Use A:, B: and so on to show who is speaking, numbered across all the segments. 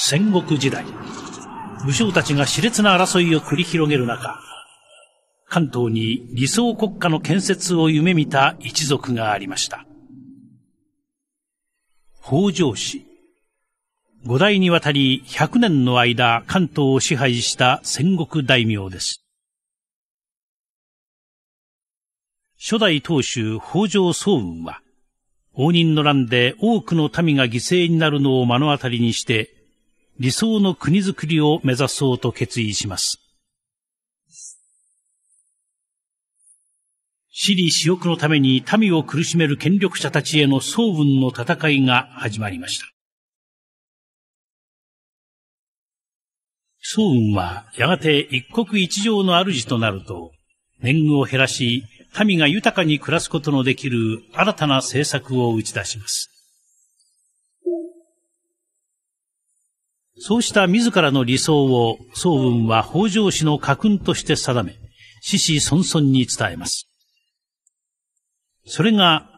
A: 戦国時代、武将たちが熾烈な争いを繰り広げる中、関東に理想国家の建設を夢見た一族がありました。北条氏。五代にわたり百年の間関東を支配した戦国大名です。初代当主北条早雲は、応仁の乱で多くの民が犠牲になるのを目の当たりにして、理想の国づくりを目指そうと決意します。私利私欲のために民を苦しめる権力者たちへの総軍の戦いが始まりました。
B: 総軍は
A: やがて一国一城の主となると、年貢を減らし、民が豊かに暮らすことのできる新たな政策を打ち出します。そうした自らの理想を、宗雲は北条氏の家訓として定め、死死孫孫に伝えます。それが、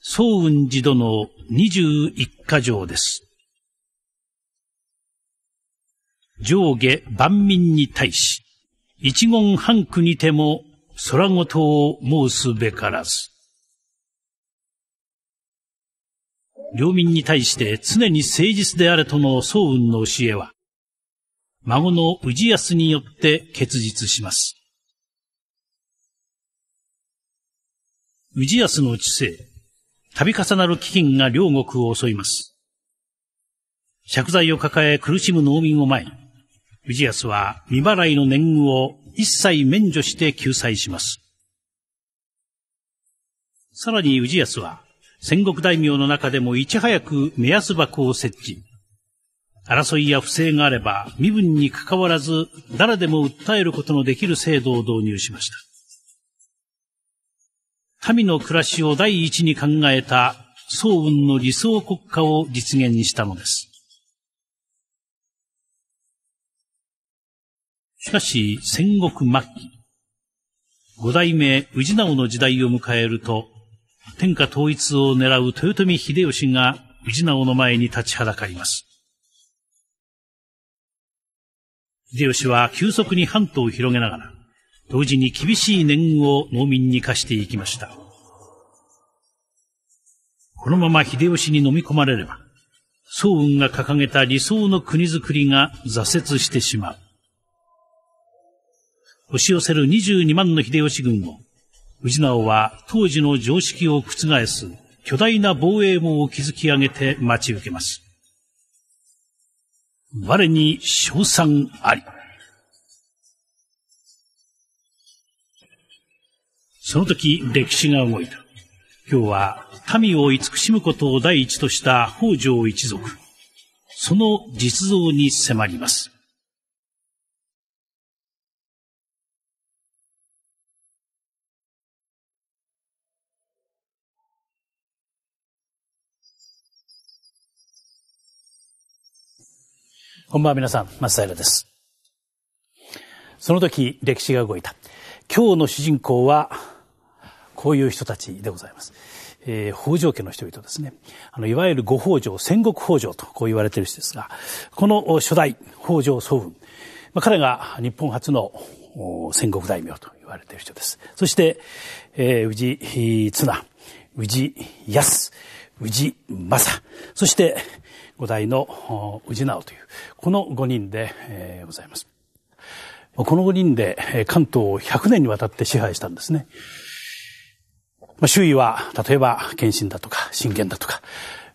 A: 宗雲寺殿の十一箇条です。上下万民に対し、一言半句にても空事を申すべからず。領民に対して常に誠実であれとの宗雲の教えは、孫の氏康によって結実します。氏康の治世、度重なる飢饉が両国を襲います。借財を抱え苦しむ農民を前に、氏康は未払いの年貢を一切免除して救済します。さらに氏康は、戦国大名の中でもいち早く目安箱を設置。争いや不正があれば身分に関わらず誰でも訴えることのできる制度を導入しました。民の暮らしを第一に考えた宋運の理想国家を実現したのです。しかし戦国末期、五代目宇治直の時代を迎えると、天下統一を狙う豊臣秀吉が治直の前に立ちはだかります。秀吉は急速に半島を広げながら、同時に厳しい年貢を農民に課していきました。このまま秀吉に飲み込まれれば、早雲が掲げた理想の国づくりが挫折してしまう。押し寄せる22万の秀吉軍を治直は当時の常識を覆す巨大な防衛網を築き上げて待ち受けます。我に賞賛あり。その時歴史が動いた。今日は民を慈しむことを第一とした北条一族。その実像に
B: 迫ります。こ
A: んばんは皆さん、松平です。その時、歴史が動いた。今日の主人公は、こういう人たちでございます。えー、北条家の人々ですね。あの、いわゆる五北条、戦国北条とこう言われてる人ですが、この初代北条総雲、まあ、彼が日本初の戦国大名と言われている人です。そして、えー、宇治綱、宇治康、宇治正、そして、五代の氏直という、この五人で、ございます。この五人で関東を100年にわたって支配したんですね。まあ、周囲は、例えば、謙信だとか、信玄だとか、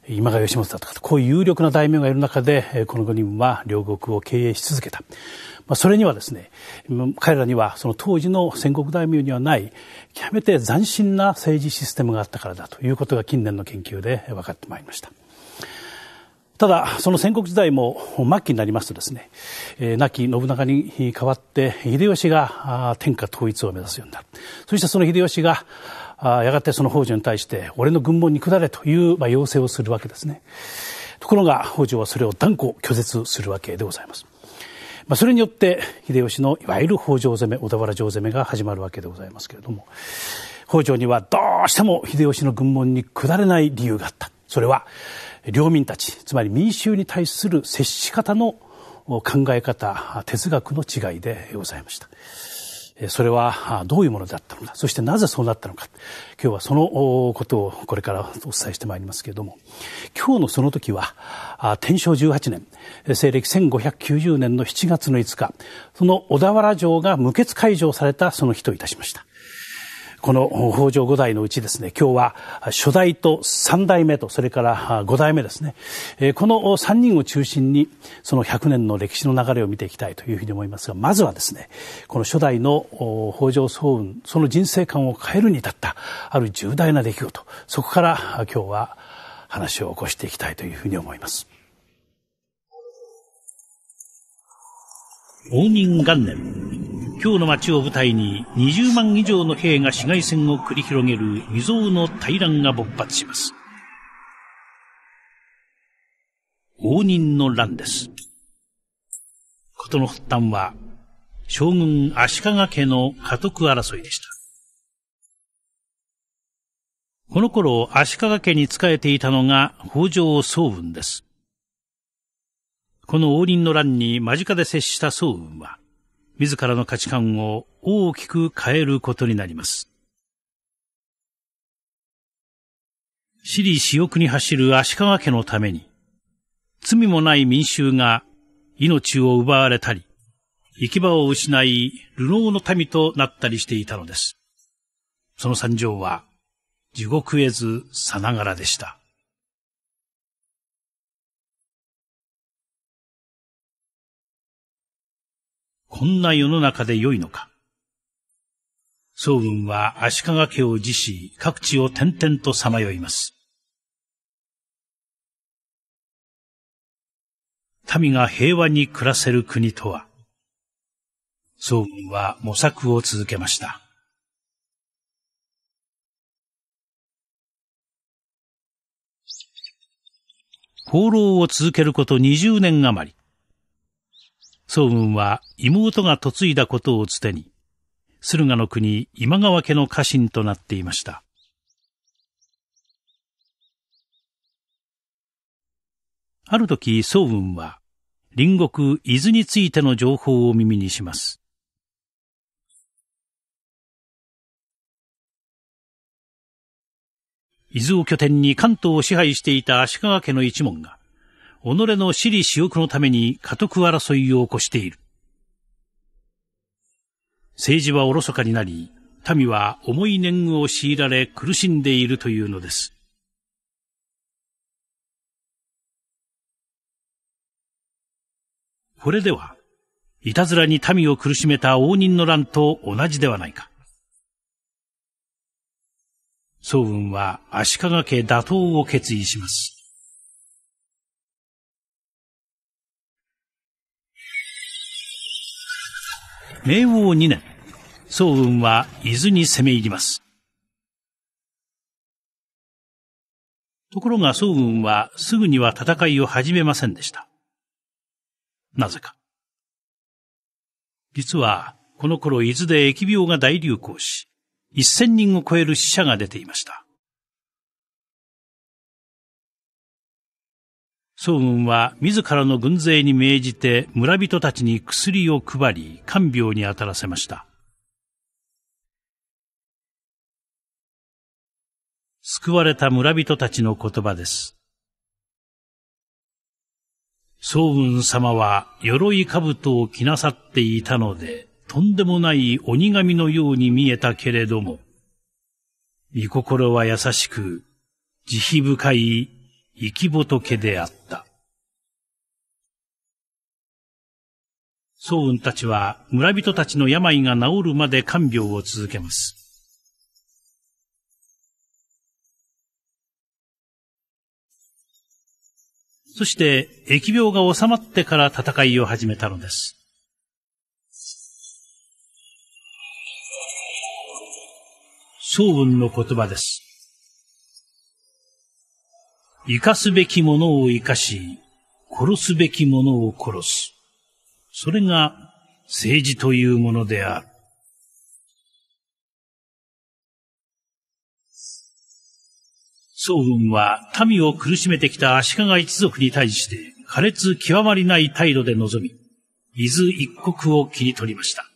A: 今川義元だとか、こういう有力な大名がいる中で、この五人は両国を経営し続けた。まあ、それにはですね、彼らにはその当時の戦国大名にはない極めて斬新な政治システムがあったからだということが近年の研究で分かってまいりました。ただ、その戦国時代も末期になりますとですね、えー、亡き信長に代わって秀吉が天下統一を目指すようになる。そしてその秀吉がやがてその北条に対して俺の軍門に下れという、まあ、要請をするわけですね。ところが北条はそれを断固拒絶するわけでございます。まあ、それによって秀吉のいわゆる北条攻め、小田原城攻めが始まるわけでございますけれども、北条にはどうしても秀吉の軍門に下れない理由があった。それは領民たちつまり民衆に対する接し方の考え方哲学の違いでございましたそれはどういうものだったのかそしてなぜそうなったのか今日はそのことをこれからお伝えしてまいりますけれども今日のその時は天正18年西暦1590年の7月の5日その小田原城が無血開城されたその日といたしましたこの北条五代のうちですね、今日は初代と三代目と、それから五代目ですね、この三人を中心に、その100年の歴史の流れを見ていきたいというふうに思いますが、まずはですね、この初代の北条早雲、その人生観を変えるに至ったある重大な出来事、そこから今日は話を起こしていきたいというふうに思います。応仁元年、京の町を舞台に20万以上の兵が市街戦を繰り広げる未曾有の大乱が勃発します。応仁の乱です。ことの発端は、将軍足利家の家督争いでした。この頃、足利家に仕えていたのが北条宗雲です。この王林の乱に間近で接した総運は、自らの価値観を大きく変えることになります。私利私欲に走る足利家のために、罪もない民衆が命を奪われたり、行き場を失い、流浪の民となったりしてい
B: たのです。その惨状は、地獄絵図さながらでした。こんな世の中で良いのか。
A: 宗軍は足利家を辞し、各地を転々とさまよいます。民が平和に暮らせる国とは、宗軍は模索を続けました。放浪を続けること20年余り。宗雲は妹が嫁いだことをつてに、駿河の国今川家の家臣となっていました。ある時、宗雲は、隣国
B: 伊豆についての情報を耳にします。伊豆を拠点に関東
A: を支配していた足利家の一門が、己の私利私欲のために家督争いを起こしている。政治はおろそかになり、民は重い年貢を強いられ苦しんでいるというのです。これでは、いたずらに民を苦しめた応仁の乱と同じではないか。宗雲は足利家打倒を決意します。明王2年、早雲は伊豆に攻め入ります。ところが宋雲はすぐには戦いを始めませんでした。なぜか。実は、この頃伊豆で疫病が大流行し、1000人を超える死者が出ていました。宗雲は自らの軍勢に命じて村人たちに薬を配り、看病に当たらせました。救われた村人たちの言葉です。宗雲様は鎧兜を着なさっていたので、とんでもない鬼神のように見えたけれども、御心は優しく、慈悲深い生き仏であった。宗雲たちは村人たちの病が治るまで看病を続けます。そして、疫病が収まってから戦いを始めたのです。宗雲の言葉です。生かすべきものを生かし、殺すべきものを殺す。
B: それが政治というものである。宋軍は
A: 民を苦しめてきた足利一族に対して、苛烈極まりない態度で臨み、
B: 伊豆一国を切り取りました。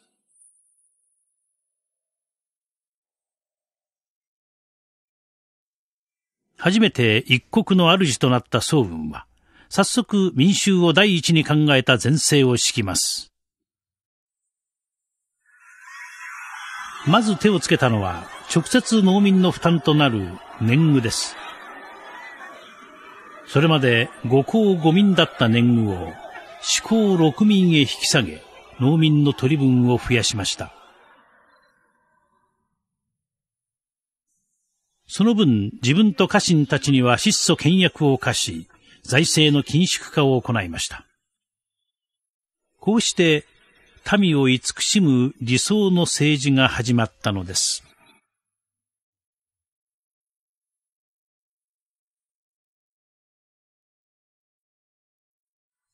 B: 初めて
A: 一国の主となった宗雲は、早速民衆を第一に考えた前世を敷きます。まず手をつけたのは、直接農民の負担となる年貢です。それまで五公五民だった年貢を、四公六民へ引き下げ、農民の取り分を増やしました。その分、自分と家臣たちには質素倹約を課し、財政の緊縮化を行いました。こうして、民を慈しむ理想の政治が始まった
B: のです。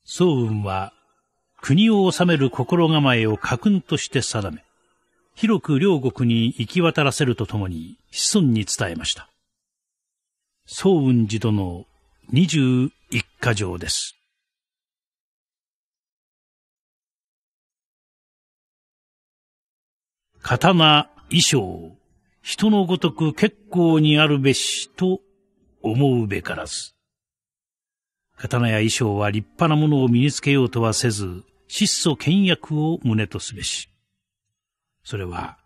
B: 宋雲は、
A: 国を治める心構えを家訓として定め、広く両国に行き渡らせるとともに、子孫に伝えました。宗雲寺
B: 殿十一箇条です。刀、衣装、人のごとく結構にあるべしと思うべ
A: からず。刀や衣装は立派なものを身につけようとはせず、質素倹約を胸とすべし。それは、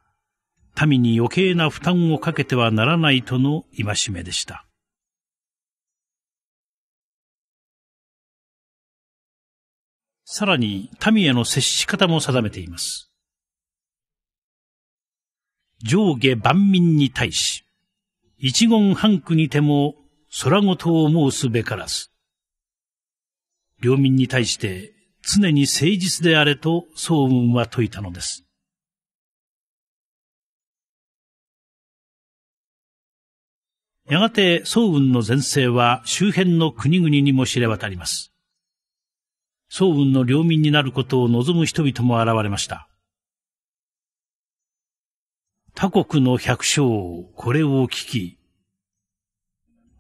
B: 民に余計な負担をかけてはならないとの戒めでした。さらに、民への接し方も定めています。
A: 上下万民に対し、一言半句にても空とを申すべからず。領民に対して常に誠
B: 実であれと宗雲は説いたのです。やがて宋雲の前世
A: は周辺の国々にも知れ渡ります。宋雲の領民になることを望む人々も現れました。他国の百姓、これを聞き、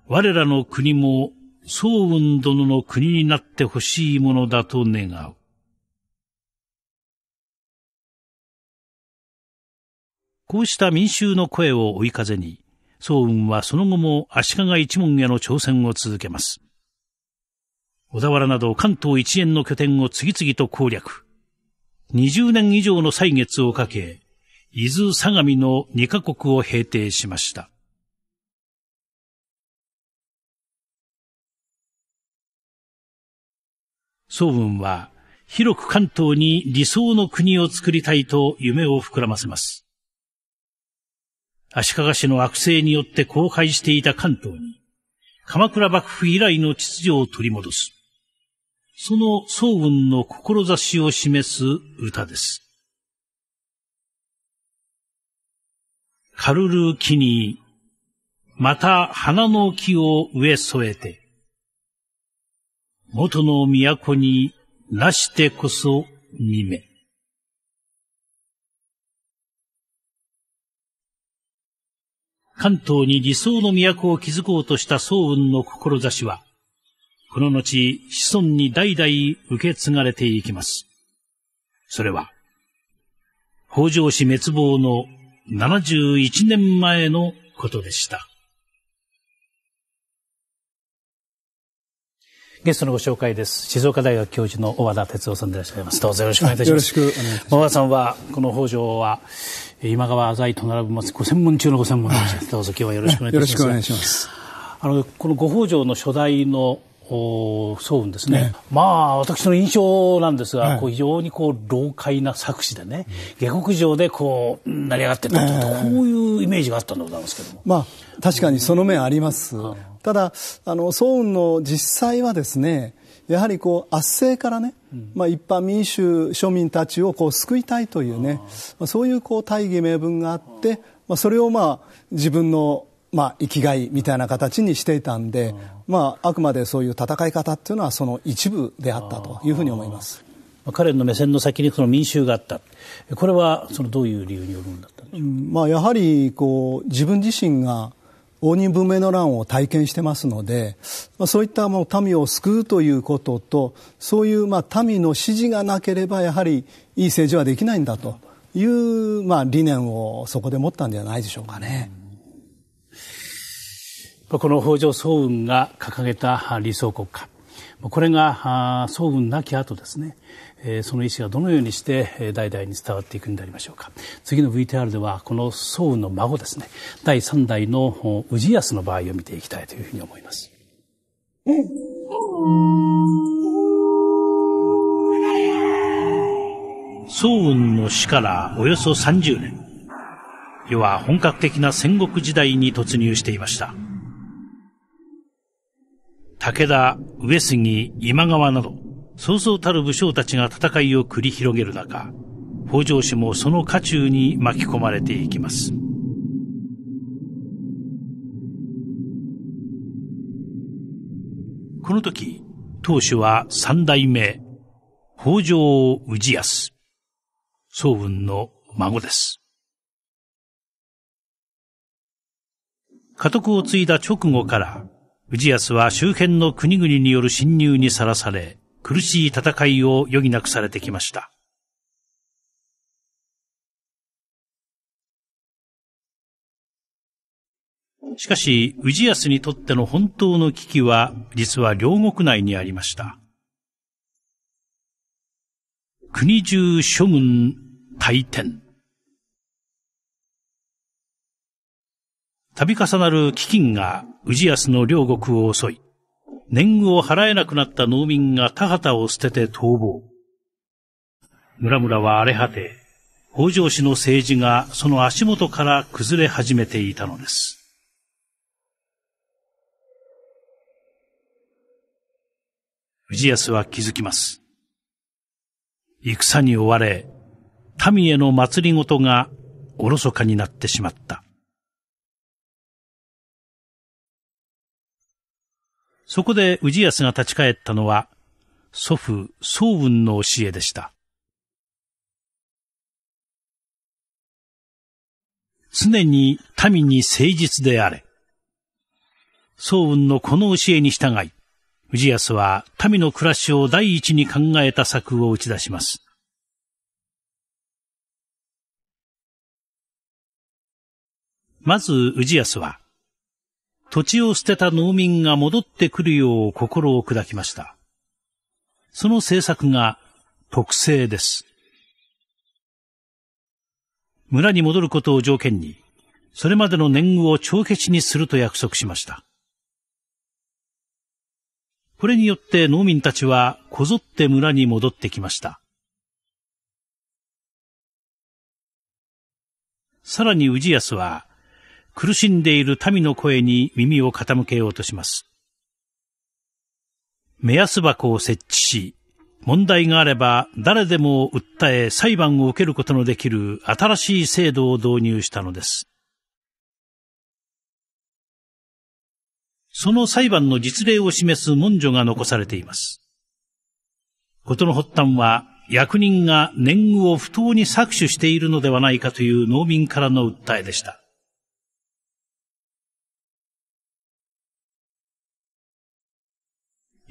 A: 我らの
B: 国も宋雲殿の国になってほしいものだと願う。こう
A: した民衆の声を追い風に、早雲はその後も足利一門への挑戦を続けます。小田原など関東一円の拠点を次々と攻略。20年以上の歳月をかけ、伊豆相模の
B: 2カ国を平定しました。総文は広
A: く関東に理想の国を作りたいと夢を膨らませます。足利氏の悪政によって荒廃していた関東に、鎌倉幕府以来の秩序を取り戻す。その総雲の志を示す歌です。カルル木に、また花の木を植え添えて、元の都になしてこそ見目。関東に理想の都を築こうとした宗雲の志は、この後、子孫に代々受け継がれていきます。それは、北条氏滅亡の71年前のことでした。ゲストのご紹介です静岡大学教授の小和田哲夫さんでいらっし
B: ゃいますどうぞよろしくお願いいたします
A: 小和田さんはこの北条は今川財と並ぶます、ご専門中のご専門で、はどうぞ今日はよろしくお願いいたしますあのこのご北条の初代のおそうですね、ね、まあ私の印象なんですが、はい、こう非常にこう老快な作詞でね、うん、下克上でこう成り上がってたと、こういうイメージがあったんでございますけど
C: も。まあ確かにその面あります、うん、ただあの早雲の実際はですねやはりこう圧政からね、まあ、一般民衆庶民たちをこう救いたいというねまあ、そういうこう大義名分があって、まあ、それをまあ自分のまあ、生きがいみたいな形にしていたんで、まあ、あくまでそういう戦い方っていうのはその一部であったというふうに思います。彼の目線の先にその民衆があった、これはそのどういう理由によるんだったんでしょう、まあ、やはりこう自分自身が応仁文明の乱を体験してますので、まあ、そういったもう民を救うということとそういうまあ民の支持がなければやはりいい政治はできないんだというまあ理念をそこで持ったんじゃないでしょうかね。うんこの北条早雲が
A: 掲げた理想国家これが早雲なき後ですねその意思がどのようにして代々に伝わっていくんでありましょうか次の VTR ではこの早雲の孫ですね第3代の氏康の場合を見ていきたいというふうに思います。早雲の死からおよそ30年世は本格的な戦国時代に突入していました。武田、上杉、今川など、そうそうたる武将たちが戦いを繰り広げる中、北条氏もその渦中に巻き込まれていきます。この時、当主は三代目、北条氏康、宗雲の孫です。家督を継いだ直後から、氏康は周辺の国々による侵入にさらされ、苦しい戦いを余儀なくされてきました。しかし、氏康にとっての本当の危機は、実は両国内にありました。国中諸軍大転。度重なる飢饉が氏康の両国を襲い、年貢を払えなくなった農民が田畑を捨てて逃亡。村々は荒れ果て、北条氏の政治がその足元から崩れ始めていたのです。氏康は気づきます。戦に追われ、民への祭りごとがおろそかになってしまった。そこで氏康が立ち返ったのは、祖父、宗文の教えでした。常に民に誠実であれ。宗文のこの教えに従い、氏康は民の暮らしを第一に考えた策を打ち出します。まず、氏康は、土地を捨てた農民が戻ってくるよう心を砕きました。その政策が特性です。村に戻ることを条件に、それまでの年貢を帳消しにすると約束しました。これによって農民たちはこぞって村に戻ってきました。さらに氏康は、苦しんでいる民の声に耳を傾けようとします。目安箱を設置し、問題があれば誰でも訴え裁判を受けることのできる新しい制度を導入したのです。その裁判の実例を示す文書が残されています。ことの発端は、役人が年貢を不当に搾取しているのではないかという農民からの訴えでした。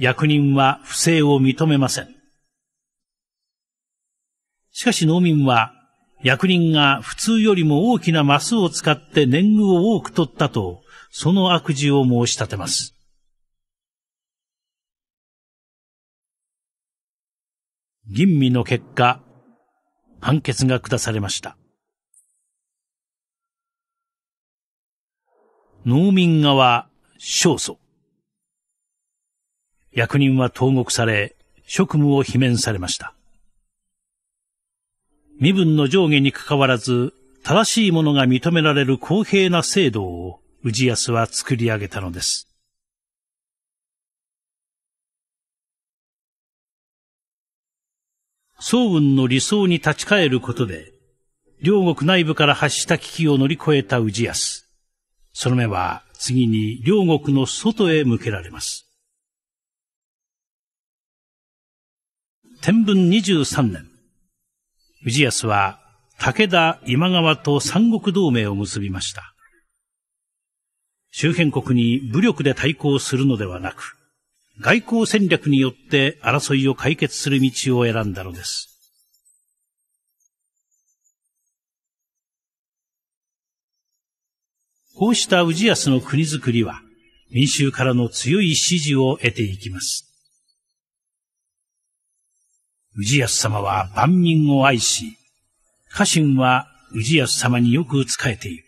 A: 役人は不正を認めません。しかし農民は、役人が普通よりも大きなマスを使って年貢を多く取ったと、その悪事を申し立てます。吟味の結果、判決が下されました。農民側、勝訴。役人は投獄され、職務を罷免されました。身分の上下にかかわらず、正しいものが認められる公平な制度を氏康は作り上げたのです。宋運の理想に立ち返ることで、両国内部から発した危機を乗り越えた氏康。その目は次に両国の外へ向けられます。天文23年、氏康は武田今川と三国同盟を結びました。周辺国に武力で対抗するのではなく、外交戦略によって争いを解決する道を選んだのです。こうした氏康の国づくりは民衆からの強い支持を得ていきます。氏康様は万民を愛し、家臣は氏康様によく仕えている。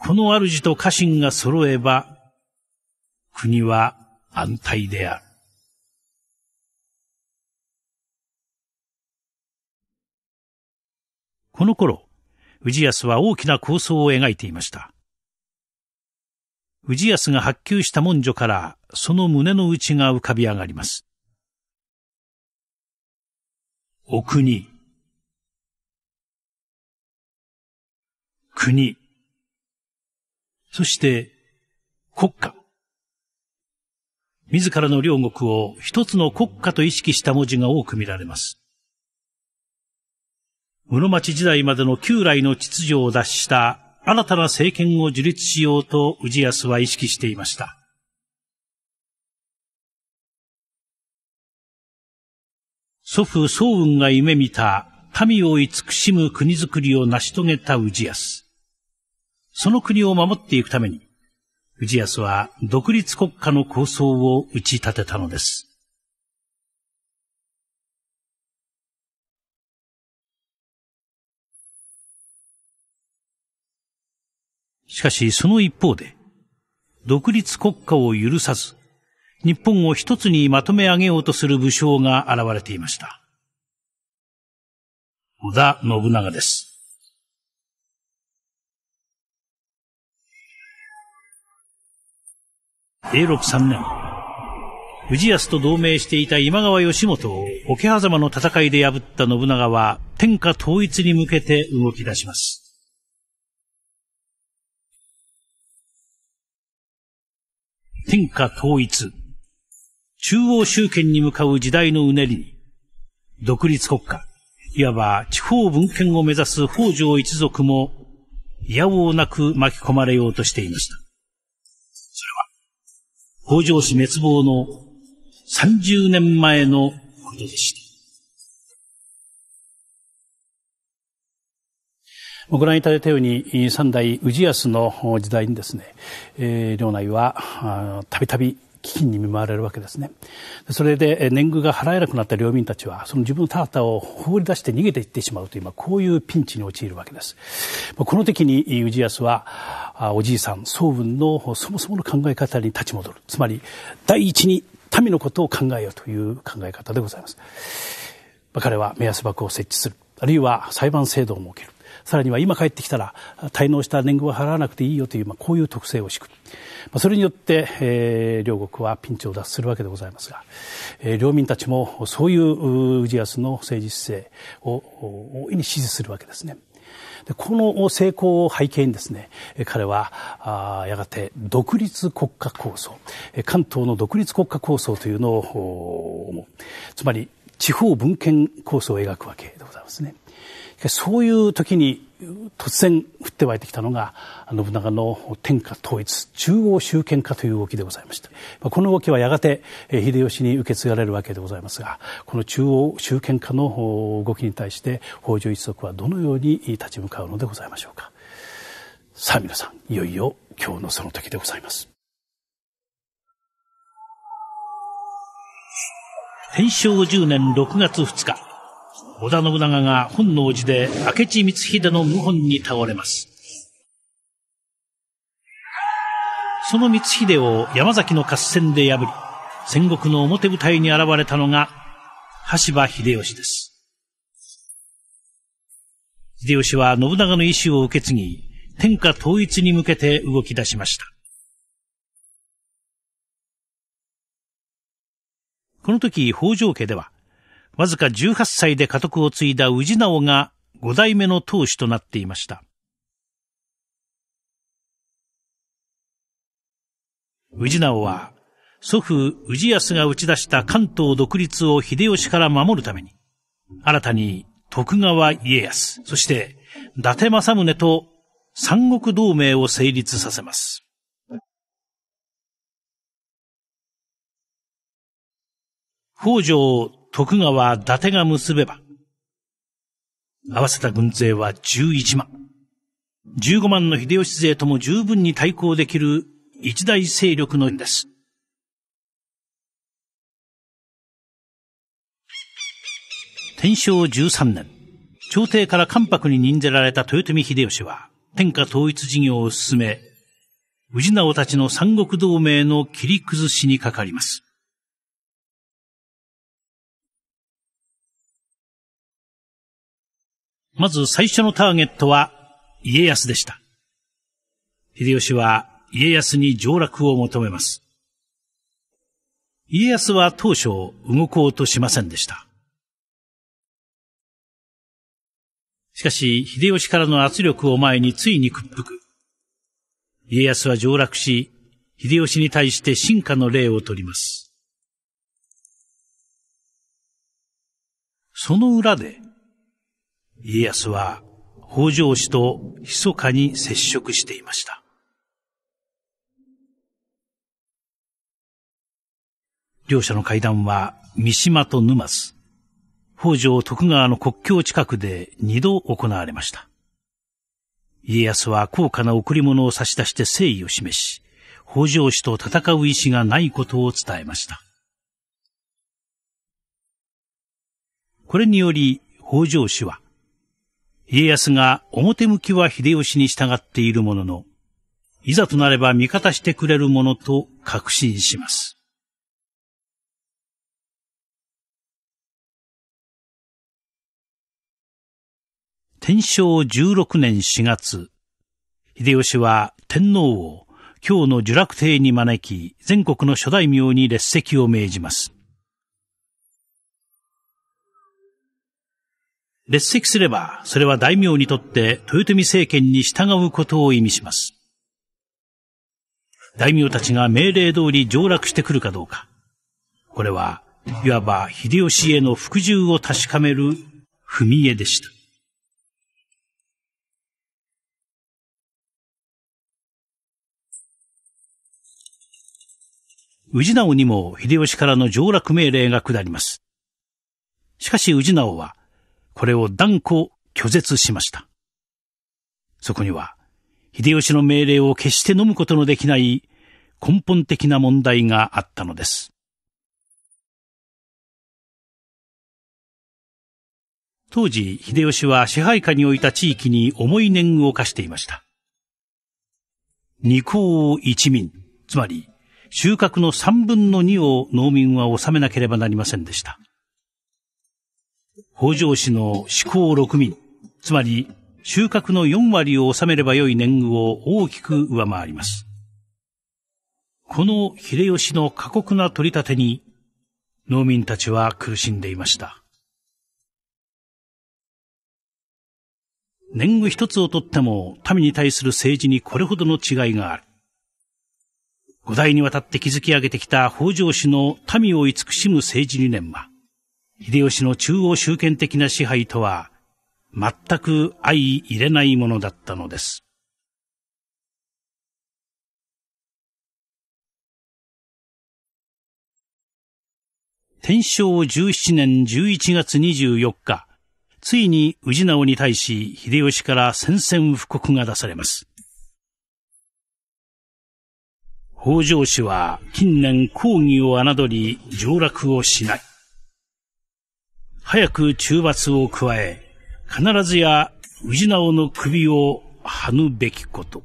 A: この主と家臣が揃えば、国は安泰である。この頃、氏康は大きな構想を描いていました。氏康が発給した文書から、その胸の内が浮かび上がります。
B: お国。国。そして、国家。
A: 自らの領国を一つの国家と意識した文字が多く見られます。室町時代までの旧来の秩序を脱した新たな政権を樹立しようと氏康は意識していました。祖父宗雲が夢見た民を慈しむ国づくりを成し遂げた氏康。その国を守っていくために、氏康は独立国家
B: の構想を打ち立てたのです。
A: しかしその一方で、独立国家を許さず、日本を一つにまとめ上げようとする武将が現れていました。
B: 織田信長です。永禄
A: 3年、氏康と同盟していた今川義元を桶狭間の戦いで破った信長は天下統一に向けて動き出します。天下統一。中央集権に向かう時代のうねりに、独立国家、いわば地方分権を目指す北条一族も、いやおうなく巻き込まれようとしていました。それは、北条氏滅亡の30年前のことでした。ご覧いただいたように、三代氏康の時代にですね、えー、領内は、たびたび基金に見舞われるわけですねそれで年貢が払えなくなった領民たちはその自分の田畑を放り出して逃げていってしまうという、まこういうピンチに陥るわけですこの時に氏康はおじいさん総文のそもそもの考え方に立ち戻るつまり第一に民のことを考えようという考え方でございます彼は目安箱を設置するあるいは裁判制度を設けるさらには今帰ってきたら滞納した年貢は払わなくていいよという、まあ、こういう特性を敷く、まあ、それによって、えー、両国はピンチを脱するわけでございますが、えー、領民たちもそういう氏康の政治姿勢を大いに支持するわけですね。でこの成功を背景にですね彼はあやがて独立国家構想関東の独立国家構想というのをつまり地方分権構想を描くわけでございますね。そういう時に突然降って湧いてきたのが信長の天下統一中央集権化という動きでございましてこの動きはやがて秀吉に受け継がれるわけでございますがこの中央集権化の動きに対して北条一族はどのように立ち向かうのでございましょうかさあ皆さんいよいよ今日のその時でございます天正10年6月2日織田信長が本能寺で明智光秀の謀反に倒れます。その光秀を山崎の合戦で破り、戦国の表舞台に現れたのが、羽柴秀吉です。秀吉は信長の意志を受け継ぎ、天下統一に向けて動き出しました。この時、北条家では、わずか18歳で家督を継いだ氏直が5代目の当主となっていました。氏直は、祖父氏康が打ち出した関東独立を秀吉から守るために、新たに徳川家康、そして伊達政宗と三国同盟を成立させます。北条徳川伊達が結べば、合わせた軍勢は11万。15万の秀吉勢とも十分に対抗できる一大勢力のです。天正13年、朝廷から関白に任せられた豊臣秀吉は、天下統一事業を進め、氏直たちの三国同盟の切り崩
B: しにかかります。まず最初のターゲットは家康でし
A: た。秀吉は家康に上洛を求めます。家康は当初動こうとしませんでした。しかし、秀吉からの圧力を前についに屈服。家康は上洛し、秀吉に対して進化の礼を取ります。その裏で、家康は北条氏と密かに接触していました。両者の会談は三島と沼津、北条徳川の国境近くで二度行われました。家康は高価な贈り物を差し出して誠意を示し、北条氏と戦う意志がないことを伝えました。これにより北条氏は家康が表向きは秀吉に従っているものの、いざとなれば味方してくれるものと確信しま
B: す。天正16年4月、
A: 秀吉は天皇を京の聚楽帝に招き、全国の諸大名に列席を命じます。列席すれば、それは大名にとって豊臣政権に従うことを意味します。大名たちが命令通り上洛してくるかどうか。これは、いわば秀吉への服従を確か
B: める踏み絵でした。
A: 氏直にも秀吉からの上洛命令が下ります。しかし氏直は、これを断固拒絶しました。そこには、秀吉の命令を決して飲むことのできない根本的な問題が
B: あったのです。当時、秀吉は支配下に置いた地域に重い年貢を課していました。
A: 二項一民、つまり収穫の三分の二を農民は納めなければなりませんでした。北条氏の至高六民、つまり収穫の四割を収めればよい年貢を大きく上回ります。この秀吉の過酷な取り立てに、農民たちは苦しんでいました。年貢一つをとっても民に対する政治にこれほどの違いがある。五代にわたって築き上げてきた北条氏の民を慈しむ政治理念は、秀吉の中央集権的な支配とは全く相入れないものだったのです。
B: 天正17年11月24
A: 日、ついに治直に対し秀吉から宣戦布告が出されます。北条氏は近年抗議を侮り上洛をしない。早く中罰を加え、必ずや氏直の首をはぬべ
B: きこと。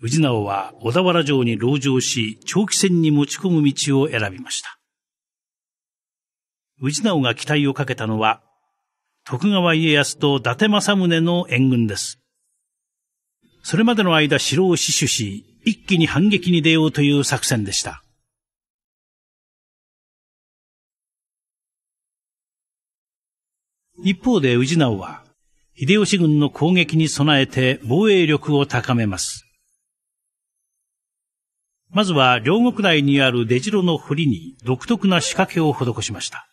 B: 氏直は小田原城に籠城
A: し、長期戦に持ち込む道を選びました。氏直が期待をかけたのは、徳川家康と伊達政宗の援軍です。それまでの間城を死守し、一気に反撃に出ようとい
B: う作戦でした。一方で治直は、秀吉軍の攻撃
A: に備えて防衛力を高めます。まずは両国内にある出城の堀に独特な仕掛けを施しました。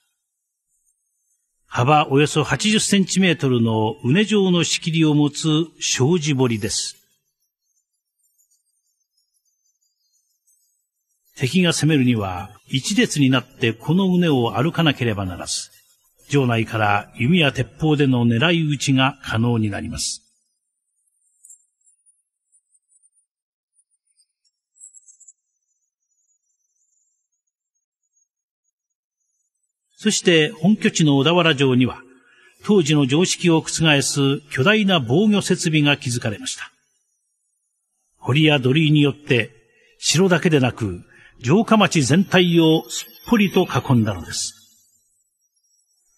A: 幅およそ80センチメートルの畝状の仕切りを持つ障子堀です。敵が攻めるには、一列になってこの胸を歩かなければならず、城内から弓や鉄砲での狙い撃ちが可能になります。そして本拠地の小田原城には、当時の常識を覆す巨大な防御設備が築かれました。堀や土塁によって、城だけでなく、城下町全体をすっぽりと囲んだのです。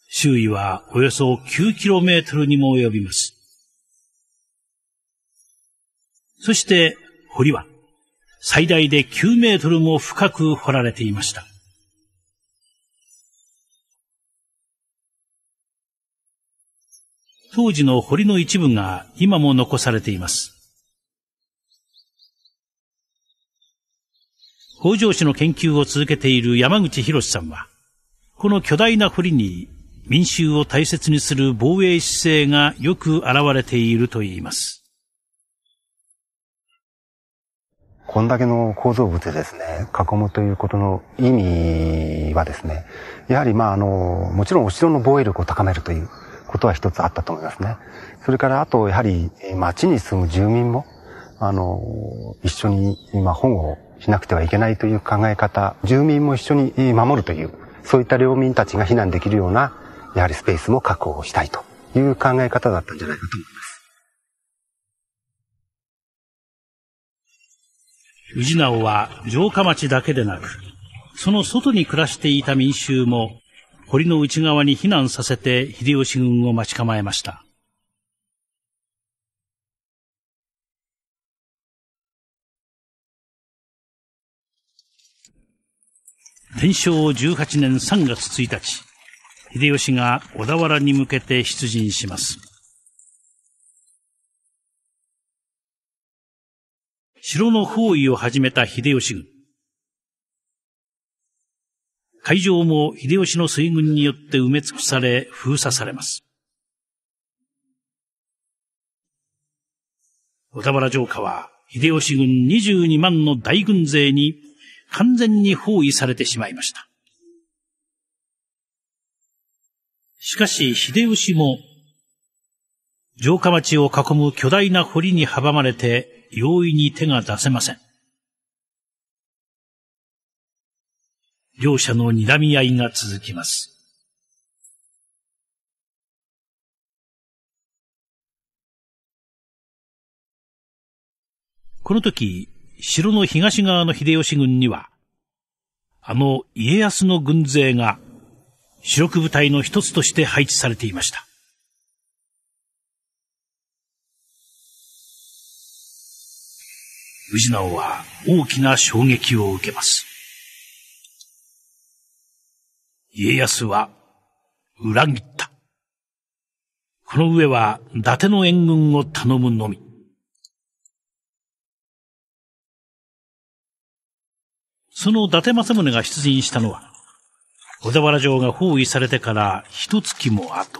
A: 周囲はおよそ9トルにも及びます。そして堀は最大で9メートルも深く掘られていました。当時の堀の一部が今も残されています。工場史の研究を続けている山口博さんは、この巨大な堀に民衆を大切にする防衛姿勢がよく現れていると言
C: います。こんだけの構造物でですね、囲むということの意味はですね、やはりまああの、もちろんお城の防衛力を高めるということは一つあったと思いますね。それからあと、やはり町に住む住民も、あの、一緒に今本をしなくてはいけないという考え方、住民も一緒に守るという、そういった領民たちが避難できるような、やはりスペースも確保したいという考え方だったんじゃないかと思いま
B: す。氏直は
A: 城下町だけでなく、その外に暮らしていた民衆も、堀の内
B: 側に避難させて秀吉軍を待ち構えました。天正18年3月1日、
A: 秀吉が小田原に向けて出陣します。城の包囲を始めた秀吉軍。会場も秀吉の水軍によって埋め尽くされ封鎖されます。小田原城下は秀吉軍22万の大軍勢に完全に包囲されてしまいました。しかし、秀吉も、城下町を囲む巨大な堀に阻まれて、容易に手が出せません。
B: 両者の睨み合いが続きます。この時、城の東側の秀吉
A: 軍には、あの家康の軍勢が主力部隊の一つとして配置されていました。治直は大きな衝撃を受けます。家康は
B: 裏切った。この上は伊達の援軍を頼むのみ。
A: その伊達政宗が出陣したのは、小田原城が包囲されてか
B: ら一月も後。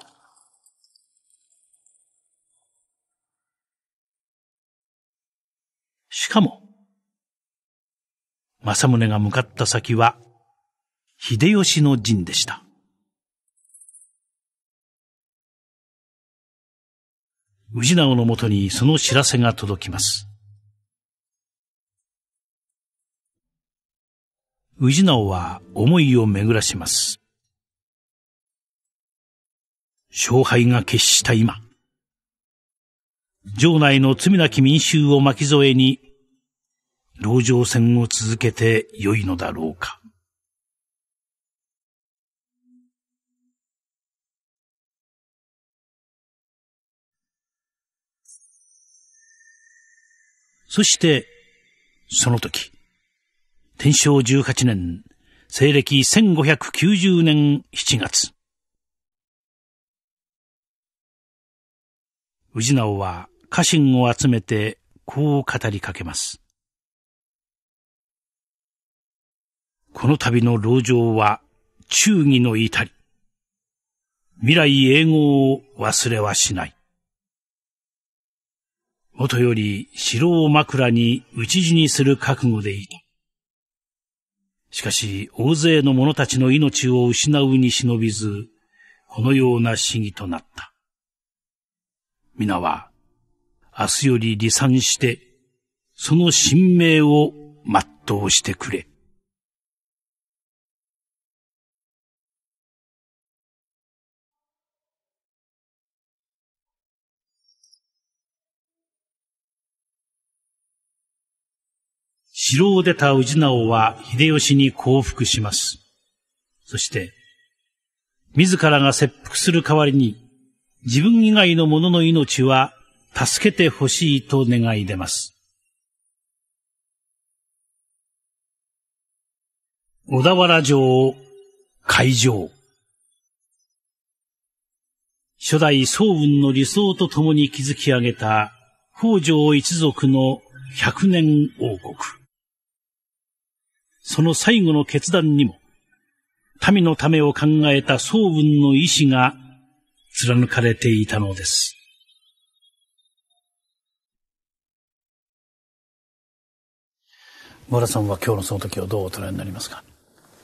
B: しかも、
A: 政宗が向かった先は、秀吉の陣でした。
B: 宇治直のもとにその知らせが届きます。
A: 氏直は思いを巡らします。勝敗が決した今、城内の罪なき民衆を巻き添えに、籠城戦を続け
B: て良いのだろうか。そして、その時、
A: 天正十八年、西暦1590年7月。
B: 治直は家臣を集めてこう語りかけます。
A: この度の籠城は忠義の至り。未来永劫を忘れはしない。もとより城を枕に討ち死にする覚悟でいた。しかし、大勢の者たちの命を失うに忍びず、このような死議となった。皆は、
B: 明日より離散して、その神明を全うしてくれ。城を出た氏
A: 直は秀吉に降伏します。そして、自らが切腹する代わりに、自分以外の者の命は助けてほしいと願い出ます。小田原城会場初代宗雲の理想と共に築き上げた北条一族の百年王国。その最後の決断にも、民のためを考えた総文
B: の意志が貫かれていたのです。村さんは今日のそ
A: の時をどうお捉えになりますか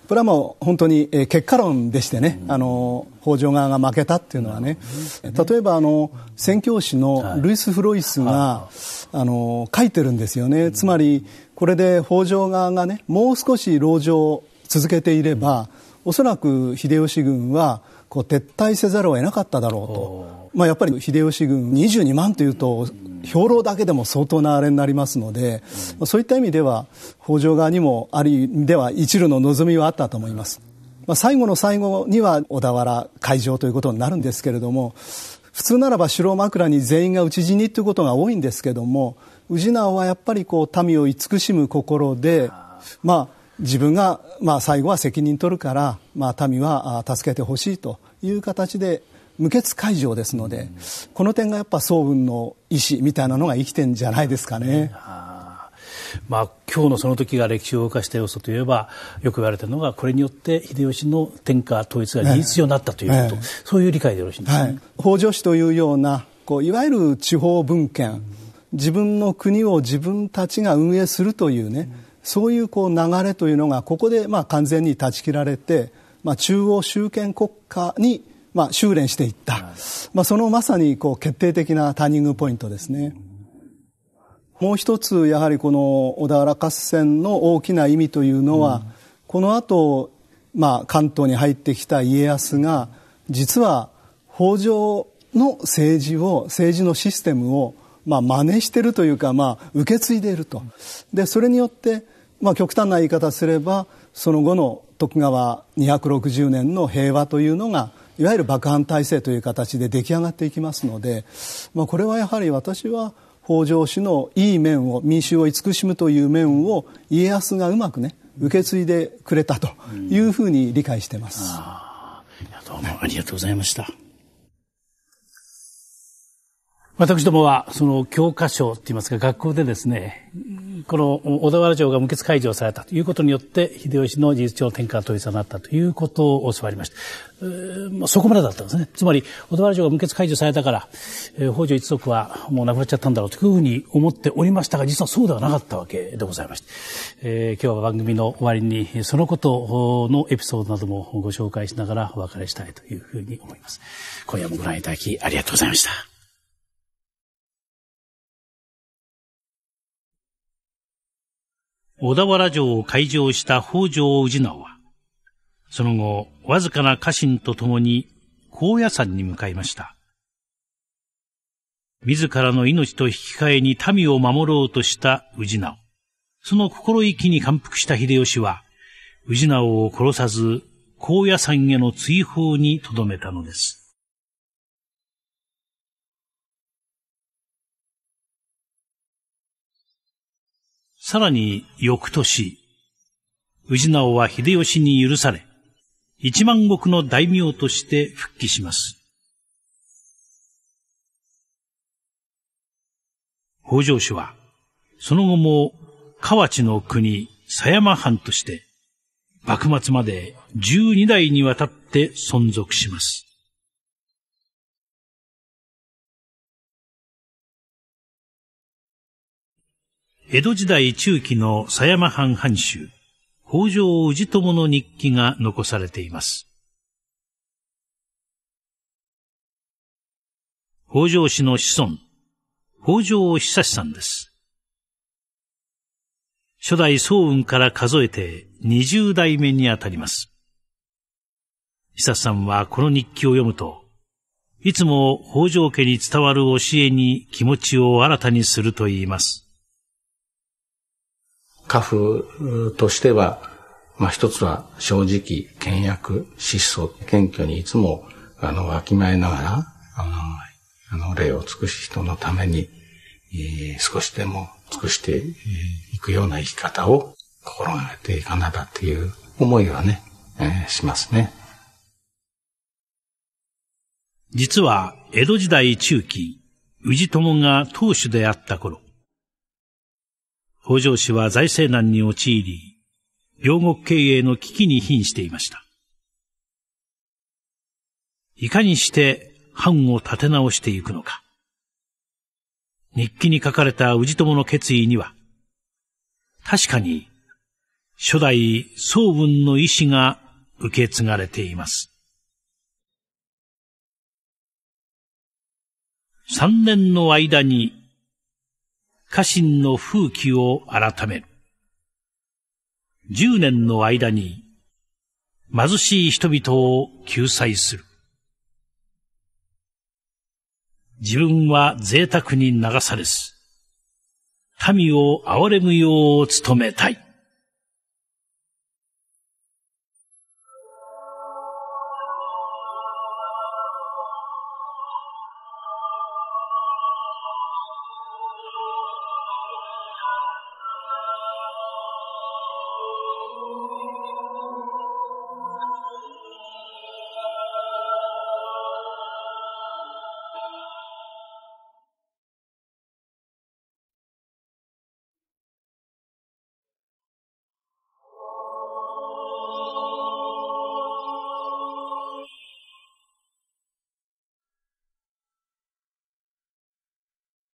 C: これはもう本当に結果論でしてね、うん、あの北条側が負けたっていうのはね、ね例えばあの宣教師のルイス・フロイスが、はい、あの書いてるんですよね、うん、つまりこれで北条側がねもう少し籠城を続けていればおそらく秀吉軍はこう撤退せざるを得なかっただろうと、まあ、やっぱり秀吉軍22万というと兵糧だけでも相当なあれになりますので、うん、そういった意味では北条側にもある意味では一縷の望みはあったと思います、まあ、最後の最後には小田原会場ということになるんですけれども普通ならば城枕に全員が討ち死にということが多いんですけども氏品はやっぱりこう民を慈しむ心でまあ自分が、まあ、最後は責任取るから、まあ、民は助けてほしいという形で無血会場ですので、うん、この点がやっぱ宋文の意思みたいなのが生きてんじゃないですかね。
A: まあ、今日のその時が歴史を動かした要素といえばよく言われてるのがこれによって秀吉の天下統一が事実上になったということ、えええ、
C: そういう理解でよろしいんですね、はい、北条氏というようなこういわゆる地方文献、うん自分の国を自分たちが運営するというね、そういうこう流れというのがここでまあ完全に断ち切られて、まあ、中央集権国家にまあ修練していった、まあ、そのまさにこう決定的なターニングポイントですね。もう一つやはりこの小田原合戦の大きな意味というのは、この後、まあ、関東に入ってきた家康が実は北条の政治を政治のシステムをまあ、真似してるというか、まあ、受け継いでいると。で、それによって、まあ、極端な言い方すれば、その後の徳川260年の平和というのが、いわゆる爆破体制という形で出来上がっていきますので、まあ、これはやはり私は、北条氏のいい面を民衆を慈しむという面を家康がうまくね受け継いでくれたというふうに理解してます。うん、
A: どうもありがとうございました。
C: 私どもは、その
A: 教科書って言いますか、学校でですね、この小田原城が無血解除されたということによって、秀吉の事実上天下統一になったということを教わりました。えー、まあ、そこまでだったんですね。つまり、小田原城が無血解除されたから、えー、北条一族はもう亡くなっちゃったんだろうというふうに思っておりましたが、実はそうではなかったわけでございまして、えー、今日は番組の終わりに、そのことのエピソードなどもご紹介しながらお別れしたいというふ
B: うに思います。今夜もご覧いただきありがとうございました。
A: 小田原城を開城した北条氏直は、その後、わずかな家臣と共に高野山に向かいました。自らの命と引き換えに民を守ろうとした氏直。その心意気に感服した秀吉は、氏直を殺さず、高野山への追放にとどめ
B: たのです。さらに翌年、
A: 氏直は秀吉に許され、一万石の大名として復帰します。北条氏は、その後も河内の国、狭山藩
B: として、幕末まで12代にわたって存続します。江戸時代中期の狭山藩藩主、
A: 北条氏友の日記が残されています。北条氏の子孫、北条久さんです。初代宗雲から数えて20代目にあたります。久さんはこの日記を読むと、いつも北条家に伝わる教えに気持ちを新たにすると言います。家父としては、まあ、一つは正直、倹約、質素、謙虚にいつも、あの、わきまえながら、あの、あの礼を尽くす人のために、えー、少しでも尽くしてい、くような生き方を心がけていかなばという思い
B: はね、えー、します
A: ね。実は、江戸時代中期、氏友が当主であった頃、北条氏は財政難に陥り、両国経営の危機に瀕していました。いかにして藩を立て直していくのか。日記に書かれた氏友の決意には、確かに初代宗文の意志が受け継がれています。三年の間に家臣の風紀を改める。十年の間に貧しい人々を救済する。自分は贅沢に流されず、民を憐れむよう努めたい。